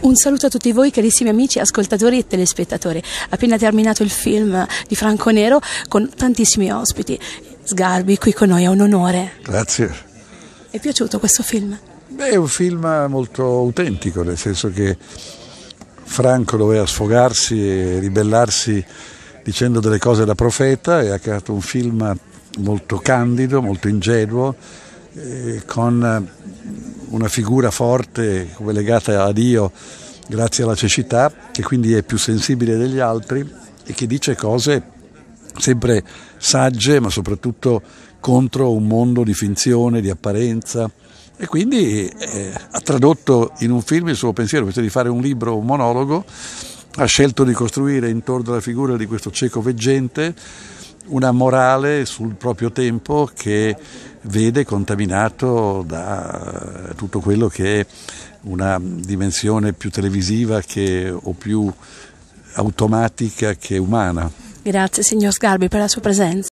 Un saluto a tutti voi carissimi amici, ascoltatori e telespettatori. Appena terminato il film di Franco Nero con tantissimi ospiti. Sgarbi qui con noi è un onore. Grazie. È piaciuto questo film? Beh, è un film molto autentico, nel senso che Franco doveva sfogarsi e ribellarsi dicendo delle cose da profeta e ha creato un film molto candido, molto ingenuo, eh, con una figura forte come legata a Dio grazie alla cecità, che quindi è più sensibile degli altri e che dice cose sempre sagge, ma soprattutto contro un mondo di finzione, di apparenza. E quindi eh, ha tradotto in un film il suo pensiero, questo di fare un libro, un monologo, ha scelto di costruire intorno alla figura di questo cieco veggente una morale sul proprio tempo che vede contaminato da tutto quello che è una dimensione più televisiva che, o più automatica che umana. Grazie signor Sgarbi per la sua presenza.